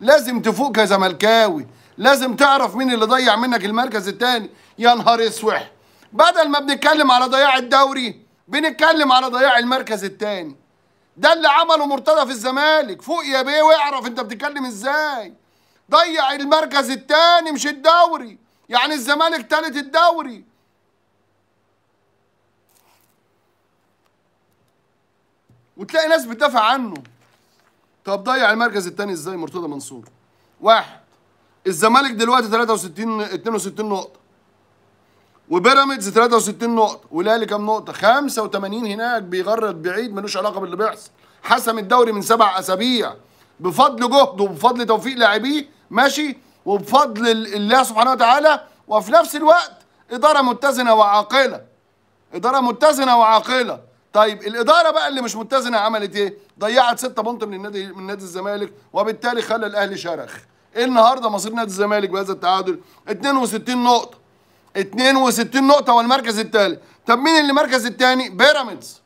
لازم تفوق يا زملكاوي لازم تعرف مين اللي ضيع منك المركز الثاني يا نهار اسوح بدل ما بنتكلم على ضياع الدوري بنتكلم على ضياع المركز الثاني ده اللي عمله مرتضى في الزمالك فوق يا بيه واعرف انت بتتكلم ازاي ضيع المركز الثاني مش الدوري يعني الزمالك ثالث الدوري وتلاقي ناس بتدافع عنه طب ضيع المركز الثاني ازاي مرتضى منصور واحد الزمالك دلوقتي 63 62 نقطه وبيراميدز 63 نقطه والاهلي كام نقطه 85 هناك بيغرد بعيد ملوش علاقه باللي بيحصل حسم الدوري من سبع اسابيع بفضل جهده وبفضل توفيق لاعبيه ماشي وبفضل الله سبحانه وتعالى وفي نفس الوقت اداره متزنه وعاقله اداره متزنه وعاقله طيب الاداره بقى اللي مش متزنه عملت ايه؟ ضيعت ستة بونت من النادي من نادي الزمالك وبالتالي خلى الاهلي شرخ. ايه النهارده مصير نادي الزمالك بهذا التعادل؟ 62 نقطه. 62 نقطه والمركز الثالث. طب مين اللي المركز الثاني؟ بيراميدز.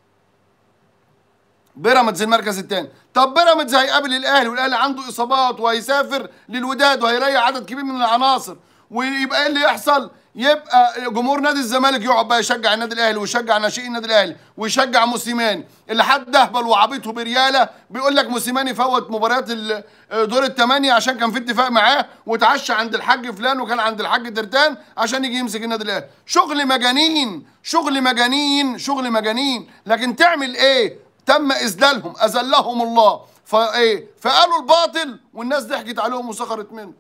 بيراميدز المركز الثاني. طب بيراميدز هيقابل الاهلي والاهلي عنده اصابات وهيسافر للوداد وهيريح عدد كبير من العناصر ويبقى ايه اللي يحصل؟ يبقى جمهور نادي الزمالك يقعد بقى يشجع النادي الاهلي ويشجع ناشئين النادي الاهلي ويشجع موسيماني اللي حد اهبل وعبيطه برياله بيقول لك موسيماني فوت مباريات دور الثمانيه عشان كان في اتفاق معاه وتعشى عند الحاج فلان وكان عند الحاج ترتان عشان يجي يمسك النادي الاهلي شغل مجانين شغل مجانين شغل مجانين لكن تعمل ايه تم اذلالهم اذلهم الله فايه فقالوا الباطل والناس ضحكت عليهم وسخرت منه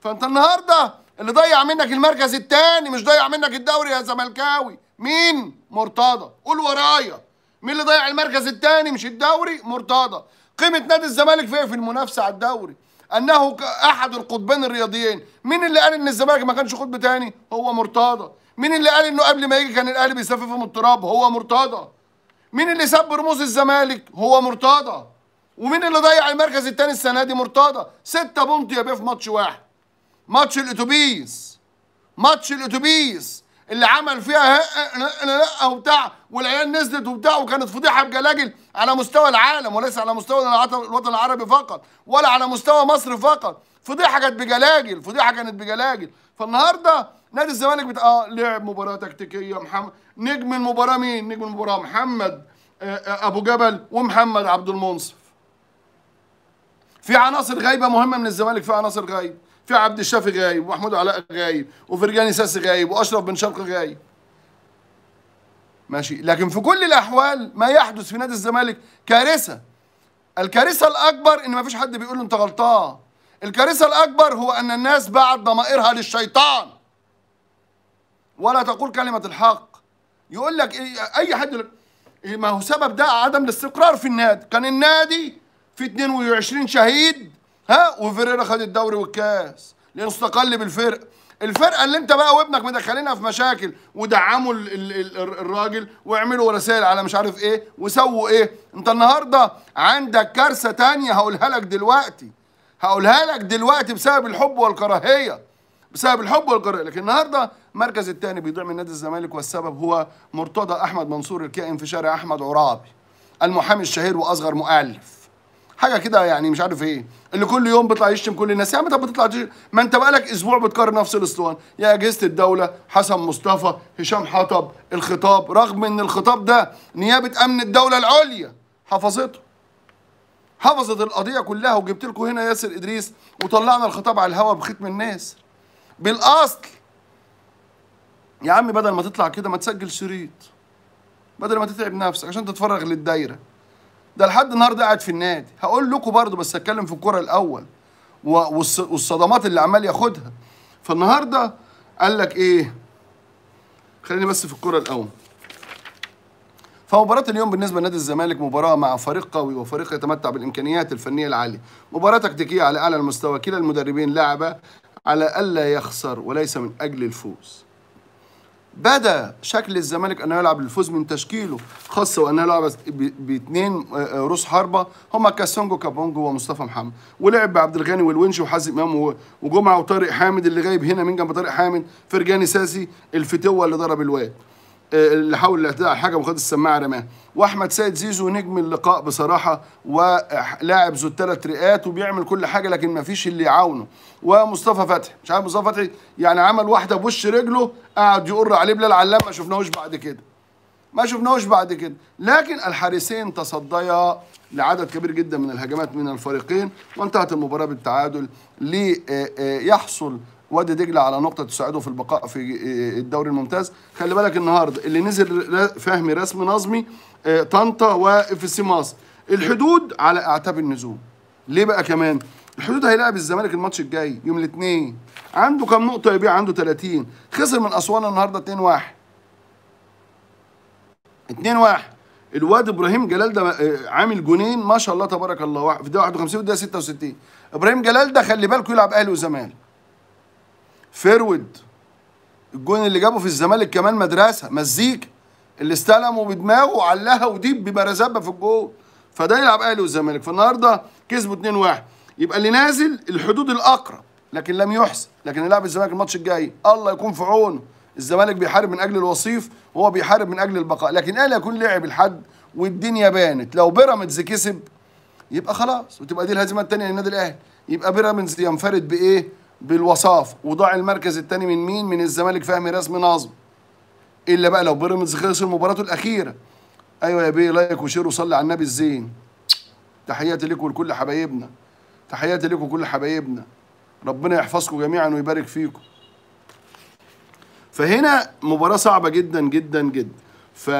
فانت النهارده اللي ضيع منك المركز الثاني مش ضيع منك الدوري يا زملكاوي مين مرتضى قول ورايا مين اللي ضيع المركز الثاني مش الدوري مرتضى قيمه نادي الزمالك في إيه؟ في المنافسه على الدوري انه احد القطبين الرياضيين مين اللي قال ان الزمالك ما كانش قطب ثاني هو مرتضى مين اللي قال انه قبل ما يجي كان الاهلي من التراب هو مرتضى مين اللي ساب رموز الزمالك هو مرتضى ومين اللي ضيع المركز الثاني السنه دي مرتضى سته بونت يا بيه في ماتش واحد ماتش الاتوبيس ماتش الاتوبيس اللي عمل فيها لا لا وبتاع والعيال نزلت وبتاع وكانت فضيحه بجلاجل على مستوى العالم وليس على مستوى الوطن العربي فقط ولا على مستوى مصر فقط فضيحه كانت بجلاجل فضيحه كانت بجلاجل فالنهارده نادي الزمالك بت... اه لعب مباراه تكتيكيه محمد نجم المباراه مين؟ نجم المباراه محمد آه، آه، ابو جبل ومحمد عبد المنصف في عناصر غايبه مهمه من الزمالك في عناصر غايبه في عبد الشافي غايب ومحمود علاء غايب وفرجاني ساسي غايب واشرف بن شرقي غايب ماشي لكن في كل الاحوال ما يحدث في نادي الزمالك كارثه الكارثه الاكبر ان ما فيش حد بيقول له انت غلطان الكارثه الاكبر هو ان الناس باعت ضمائرها للشيطان ولا تقول كلمه الحق يقول لك إيه، اي حد إيه، ما هو سبب ده عدم الاستقرار في النادي كان النادي في 22 شهيد ها وفيريرا خد الدوري والكاس لانه استقل بالفرقه الفرقه اللي انت بقى وابنك مدخلينها في مشاكل ودعموا الـ الـ الـ الراجل واعملوا رسائل على مش عارف ايه وسووا ايه انت النهارده عندك كارثه تانية هقولها لك دلوقتي هقولها لك دلوقتي بسبب الحب والكراهيه بسبب الحب والكراهيه لكن النهارده المركز الثاني بيضيع من نادي الزمالك والسبب هو مرتضى احمد منصور الكائن في شارع احمد عرابي المحامي الشهير واصغر مؤلف حاجه كده يعني مش عارف ايه اللي كل يوم بيطلع يشتم كل الناس يا عم طب بتطلع تشتم ما انت بقالك اسبوع بتكرر نفس الاسطوانه يا اجهزه الدوله حسن مصطفى هشام حطب الخطاب رغم ان الخطاب ده نيابه امن الدوله العليا حفظته حفظت القضيه كلها وجبت لكم هنا ياسر ادريس وطلعنا الخطاب على الهوا بختم الناس بالاصل يا عم بدل ما تطلع كده ما تسجل شريط بدل ما تتعب نفسك عشان تتفرغ للدايره ده لحد النهارده قاعد في النادي هقول لكم برضه بس اتكلم في الكوره الاول والصدمات اللي عمال ياخدها فالنهارده قال لك ايه خليني بس في الكوره الاول فمباراة اليوم بالنسبة لنادي الزمالك مباراة مع فريق قوي وفريق يتمتع بالإمكانيات الفنية العالية، مباراة تكتيكية على أعلى المستوى، كلا المدربين لعب على ألا يخسر وليس من أجل الفوز. بدا شكل الزمالك انه يلعب للفوز من تشكيله خاصه وانه لعب باثنين آه، آه، روس حربه هما كاسونجو كابونجو ومصطفى محمد ولعب بعبد الغني والونش وحازم امام وجمعه وطارق حامد اللي غايب هنا من جنب طارق حامد فرجاني ساسي الفتوه اللي ضرب الواد اللي حاول الاعتداء على الحكم وخد السماعه رماها واحمد سيد زيزو نجم اللقاء بصراحه ولاعب ذو الثلاث رئات وبيعمل كل حاجه لكن ما فيش اللي يعاونه ومصطفى فتحي مش عارف مصطفى فتحي يعني عمل واحده بوش رجله قعد يقر عليه بلال علام ما شفناهوش بعد كده ما شفناهوش بعد كده لكن الحارسين تصديا لعدد كبير جدا من الهجمات من الفريقين وانتهت المباراه بالتعادل ليحصل لي وادي دجله على نقطه تساعده في البقاء في الدوري الممتاز خلي بالك النهارده اللي نزل فهمي رسم نظمي آه، طنطا واف سي مصر الحدود على اعتاب النزول ليه بقى كمان الحدود هيلاعب الزمالك الماتش الجاي يوم الاثنين عنده كم نقطه يبيع عنده 30 خسر من اسوان النهارده 2-1 2-1 الواد ابراهيم جلال ده آه، عامل جونين ما شاء الله تبارك الله في الدقيقه 51 والدقيقه 66 ابراهيم جلال ده خلي بالكوا يلعب اهلي وزمالك فيرود الجون اللي جابه في الزمالك كمان مدرسه مزيكا اللي استلمه بدماغه وعلها وديب ببرزبه في الجول فده يلعب اهلي والزمالك فالنهارده كسبوا 2-1 يبقى اللي نازل الحدود الاقرب لكن لم يحسن لكن لاعب الزمالك الماتش الجاي الله يكون في عونه الزمالك بيحارب من اجل الوصيف وهو بيحارب من اجل البقاء لكن الاهلي هيكون لعب الحد والدنيا بانت لو بيراميدز كسب يبقى خلاص وتبقى دي الهزيمه الثانيه للنادي الاهلي يبقى بيراميدز ينفرد بايه بالوصاف وضاع المركز الثاني من مين؟ من الزمالك فهمي رسمي ناظم. الا بقى لو بيراميدز خسر مباراته الاخيره ايوه يا بيه لايك وشير وصلي على النبي الزين تحياتي لكم ولكل حبايبنا تحياتي لكم ولكل حبايبنا ربنا يحفظكم جميعا ويبارك فيكم فهنا مباراه صعبه جدا جدا جدا ف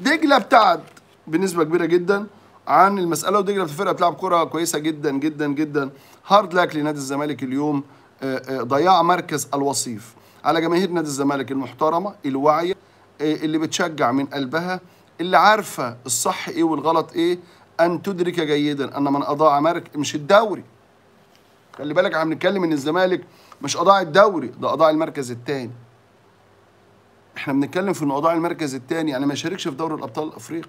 دجله آه، ابتعد آه، بنسبه كبيره جدا عن المساله ودجله فرقه بتلعب كره كويسه جدا جدا جدا هارد لاك لنادي الزمالك اليوم آه، آه، ضياع مركز الوصيف على جماهير نادي الزمالك المحترمه الواعيه آه، اللي بتشجع من قلبها اللي عارفه الصح ايه والغلط ايه ان تدرك جيدا ان من اضاع مرك مش الدوري خلي بالك احنا بنتكلم ان الزمالك مش اضاع الدوري ده اضاع المركز الثاني احنا بنتكلم في انه اضاع المركز الثاني يعني ما يشاركش في دوري الابطال الافريقي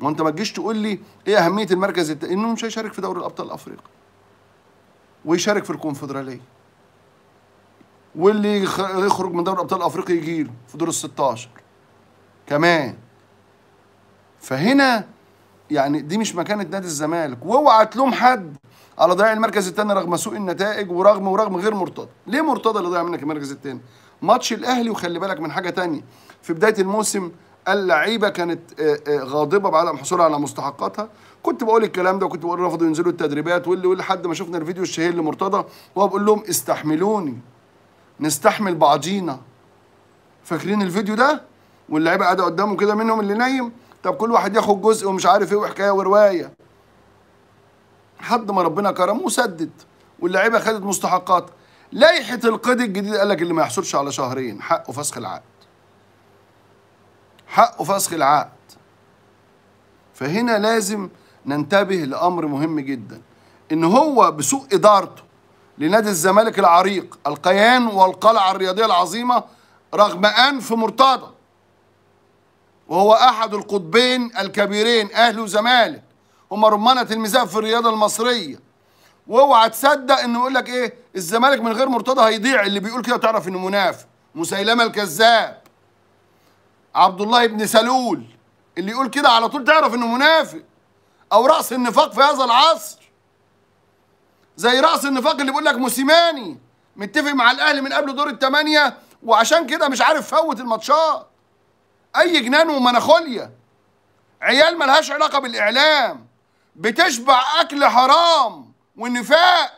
ما انت ما تجيش تقول لي ايه اهميه المركز الت... انه مش هيشارك في دوري الابطال الافريقي ويشارك في الكونفدراليه واللي يخرج من دوري الابطال الافريقي يجي له في دور ال 16 كمان فهنا يعني دي مش مكانه نادي الزمالك واوعى تلوم حد على ضياع المركز الثاني رغم سوء النتائج ورغم ورغم غير مرتضى ليه مرتضى اللي ضيع منك المركز الثاني ماتش الاهلي وخلي بالك من حاجه ثانيه في بدايه الموسم اللعيبه كانت آه، آه، غاضبه بعدم حصولها على مستحقاتها كنت بقول الكلام ده وكنت بقول رفضوا ينزلوا التدريبات واللي واللي لحد ما شفنا الفيديو الشهير لمرتضى وهو بقول لهم استحملوني نستحمل بعضينا فاكرين الفيديو ده واللعيبه قاعده قدامه كده منهم اللي نايم طب كل واحد ياخد جزء ومش عارف ايه وحكايه وروايه لحد ما ربنا كرمه وسدد واللعيبه خدت مستحقات لائحه القيد الجديد قال لك اللي ما يحصلش على شهرين حقه فسخ العقد حقه فسخ العقد فهنا لازم ننتبه لأمر مهم جدا إن هو بسوء إدارته لنادي الزمالك العريق القيان والقلعة الرياضية العظيمة رغم أنف مرتضى وهو أحد القطبين الكبيرين أهلي وزمالك هما رمانة الميزان في الرياضة المصرية واوعى تصدق انه يقول لك ايه الزمالك من غير مرتضى هيضيع اللي بيقول كده تعرف انه منافق مسيلمه الكذاب عبد الله بن سلول اللي يقول كده على طول تعرف انه منافق او راس النفاق في هذا العصر زي راس النفاق اللي بيقول لك موسيماني متفق مع الاهلي من قبل دور الثمانيه وعشان كده مش عارف فوت الماتشات اي جنان ومناخوليا عيال ملهاش علاقه بالاعلام بتشبع اكل حرام ونفاق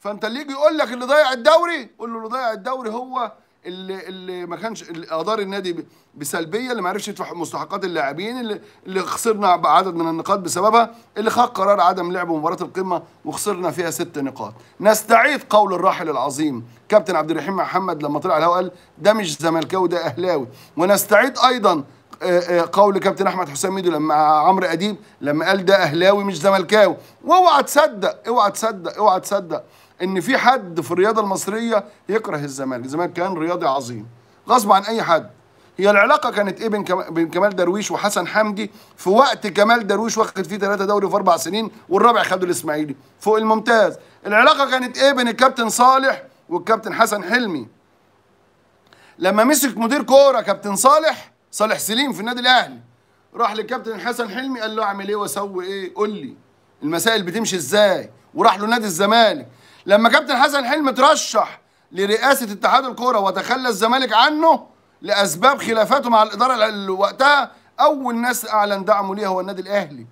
فانت اللي يجي يقول لك اللي ضيع الدوري قول له اللي ضيع الدوري هو اللي اللي ما كانش ادار النادي بسلبيه اللي ما عرفش يدفع مستحقات اللاعبين اللي اللي خسرنا عدد من النقاط بسببها اللي خد قرار عدم لعب مباراه القمه وخسرنا فيها ست نقاط نستعيد قول الراحل العظيم كابتن عبد الرحيم محمد لما طلع الهواء قال ده مش زملكاوي ده اهلاوي ونستعيد ايضا آه، آه، قول كابتن احمد حسام ميدو لما عمرو اديب لما قال ده اهلاوي مش زملكاوي واوعى تصدق اوعى تصدق اوعى تصدق ان في حد في الرياضه المصريه يكره الزمالك الزمالك كان رياضي عظيم غصب عن اي حد هي العلاقه كانت ايه بين كمال درويش وحسن حمدي في وقت كمال درويش واخد فيه ثلاثه دوري في اربع سنين والرابع خده الاسماعيلي فوق الممتاز العلاقه كانت ايه بين الكابتن صالح والكابتن حسن حلمي لما مسك مدير كوره كابتن صالح صالح سليم في النادي الاهلي راح للكابتن حسن حلمي قال له اعمل ايه واسوي ايه قول لي المسائل بتمشي ازاي وراح له نادي الزمالك لما كابتن حسن حلمي ترشح لرئاسه اتحاد الكوره وتخلى الزمالك عنه لاسباب خلافاته مع الاداره وقتها اول ناس اعلن دعمه ليها هو النادي الاهلي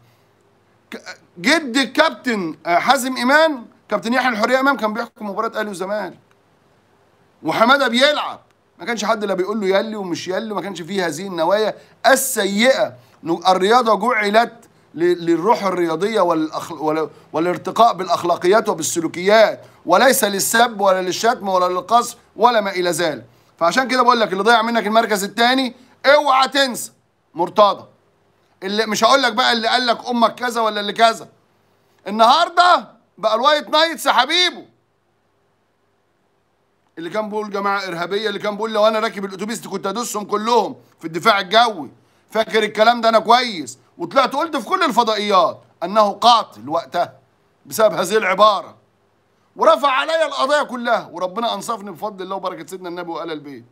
جد الكابتن آه، حازم امام كابتن يحيى الحريه امام كان بيحكم مباراه اهلي وزمالك وحماده بيلعب ما كانش حد لا بيقول له يلي ومش يلي ما كانش فيه هذه النوايا السيئه الرياضه جعلت للروح الرياضيه والارتقاء بالاخلاقيات وبالسلوكيات وليس للسب ولا للشتم ولا للقصف ولا ما الى ذلك فعشان كده بقول لك اللي ضيع منك المركز الثاني اوعى تنسى مرتضى اللي مش هقول لك بقى اللي قال لك امك كذا ولا اللي كذا النهارده بقى الوايت نايتس يا حبيبه اللي كان بيقول جماعه ارهابيه اللي كان بيقول لو انا راكب الاتوبيس كنت ادسهم كلهم في الدفاع الجوي فاكر الكلام ده انا كويس وطلعت قلت في كل الفضائيات انه قاتل وقتها بسبب هذه العباره ورفع عليا القضايا كلها وربنا انصفني بفضل الله وبركه سيدنا النبي وآل البيت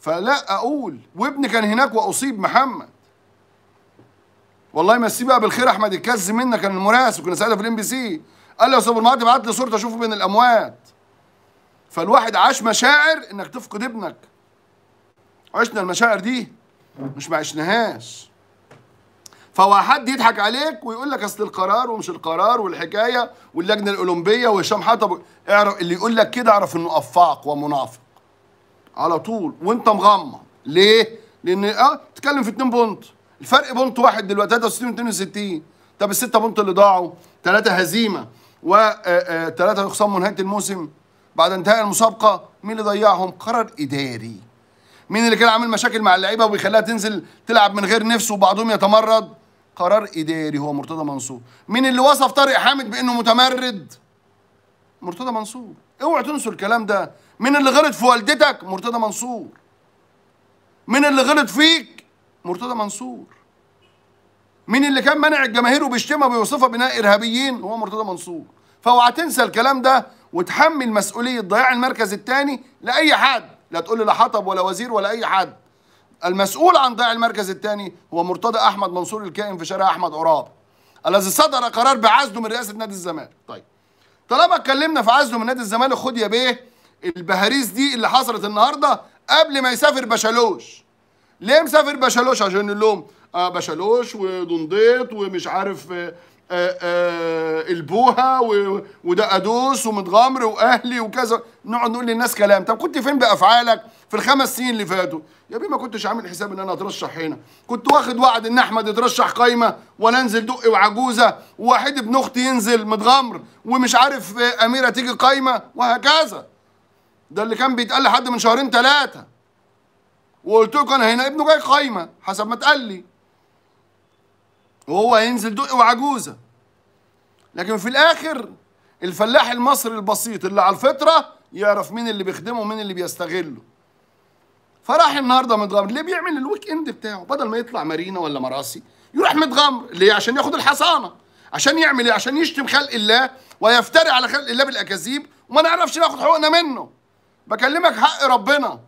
فلا اقول وابني كان هناك واصيب محمد والله يمسيه بقى بالخير احمد الكز منك كان المراسل كنا ساعتها في الام بي سي قال لي يا استاذ المهدي ابعت لي صورته اشوفه بين الاموات فالواحد عاش مشاعر انك تفقد ابنك عشنا المشاعر دي مش ما عشناهاش فهو حد يضحك عليك ويقول لك اصل القرار ومش القرار والحكايه واللجنه الاولمبيه وهشام حطب اعرف اللي يقول لك كده اعرف انه افاق ومنافق على طول وانت مغمض ليه؟ لان اه تتكلم في 2 بونت الفرق بونت واحد دلوقتي 63 و 62 طب الستة بونت اللي ضاعوا ثلاثة هزيمة و ثلاثة آه، آه، من نهاية الموسم بعد انتهاء المسابقه مين اللي ضيعهم قرار اداري مين اللي كان عامل مشاكل مع اللعيبه وبيخليها تنزل تلعب من غير نفس وبعضهم يتمرد قرار اداري هو مرتضى منصور مين اللي وصف طارق حامد بانه متمرد مرتضى منصور اوعوا تنسوا الكلام ده مين اللي غلط في والدتك مرتضى منصور مين اللي غلط فيك مرتضى منصور مين اللي كان منع الجماهير وبيشتمها وبيوصفها بانها ارهابيين هو مرتضى منصور فاوعى تنسى الكلام ده وتحمل مسؤوليه ضياع المركز الثاني لاي حد لا تقول لي لا حطب ولا وزير ولا اي حد المسؤول عن ضياع المركز الثاني هو مرتضى احمد منصور الكائن في شارع احمد عراب الذي صدر قرار بعزله من رئاسه نادي الزمالك طيب طالما اتكلمنا في عزله من نادي الزمالك خد يا بيه البهاريس دي اللي حصلت النهارده قبل ما يسافر بشالوش ليه مسافر بشالوش عشان نقول لهم آه بشالوش ودنديت ومش عارف آه آه، آه، البوها وده ادوس ومتغمر واهلي وكذا نقعد نقول للناس كلام طب كنت فين بافعالك في الخمس سنين اللي فاتوا يا بيه ما كنتش عامل حساب ان انا اترشح هنا كنت واخد وعد ان احمد يترشح قايمه وانا انزل دقي وعجوزه وواحد ابن اختي ينزل متغمر ومش عارف اميره تيجي قايمه وهكذا ده اللي كان بيتقال لحد من شهرين ثلاثه وقلت لكم انا هنا ابنه جاي قايمه حسب ما اتقال لي وهو هينزل دقي وعجوزه لكن في الاخر الفلاح المصري البسيط اللي على الفطره يعرف مين اللي بيخدمه ومين اللي بيستغله فراح النهارده متغمر ليه بيعمل الويك اند بتاعه بدل ما يطلع مارينا ولا مراسي يروح متغمر ليه عشان ياخد الحصانه عشان يعمل ايه عشان يشتم خلق الله ويفتري على خلق الله بالاكاذيب وما نعرفش ناخد حقوقنا منه بكلمك حق ربنا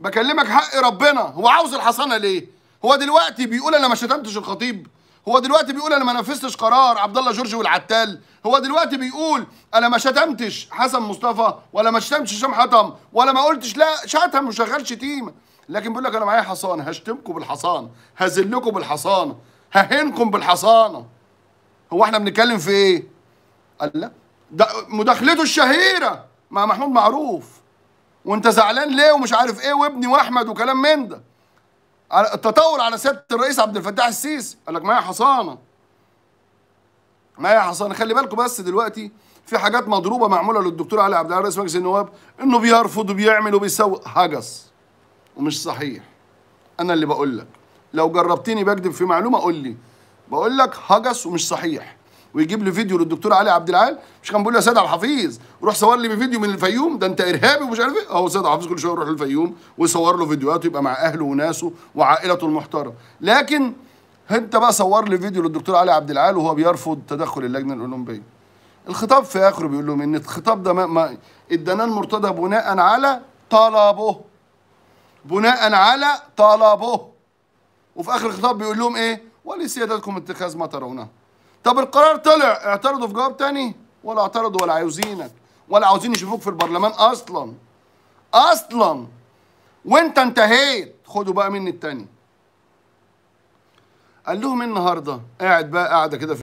بكلمك حق ربنا هو عاوز الحصانه ليه هو دلوقتي بيقول انا ما شتمتش الخطيب هو دلوقتي بيقول انا ما نفذتش قرار عبد الله جورج والعتال هو دلوقتي بيقول انا ما شتمتش حسن مصطفى ولا ما شتمتش هشام حطم ولا ما قلتش لا شتم وشغال شتيمه لكن بيقول لك انا معايا حصان هشتمكم بالحصان هذلكم بالحصانه ههنكم بالحصانه هو احنا بنتكلم في ايه؟ قال لا ده مداخلته الشهيره مع محمود معروف وانت زعلان ليه ومش عارف ايه وابني واحمد وكلام من ده على التطاول على سياده الرئيس عبد الفتاح السيسي قال لك معايا حصانه معايا حصانه خلي بالكم بس دلوقتي في حاجات مضروبه معموله للدكتور علي عبد العال رئيس مجلس النواب انه بيرفض وبيعمل وبيسوي هجس ومش صحيح انا اللي بقول لك لو جربتني بكذب في معلومه قول لي بقول لك هجس ومش صحيح ويجيب لي فيديو للدكتور علي عبد العال مش كان بيقول له يا سيد عبد الحفيظ روح صور لي فيديو من الفيوم ده انت ارهابي ومش عارف ايه اهو سيد عبد الحفيظ كل شويه يروح للفيوم ويصور له فيديوهات ويبقى مع اهله وناسه وعائلته المحترمه لكن انت بقى صور لي فيديو للدكتور علي عبد العال وهو بيرفض تدخل اللجنه الاولمبيه الخطاب في اخره بيقول لهم ان الخطاب ده ما, ما الدنان بناء على طلبه بناء على طلبه وفي اخر الخطاب بيقول لهم ايه ولسيادتكم اتخاذ ما ترونه طب القرار طلع اعترضوا في جواب تاني ولا اعترضوا ولا عاوزينك ولا عاوزين يشوفوك في البرلمان اصلا اصلا وانت انتهيت خدوا بقى مني التاني قال لهم إيه النهارده قاعد بقى قاعده كده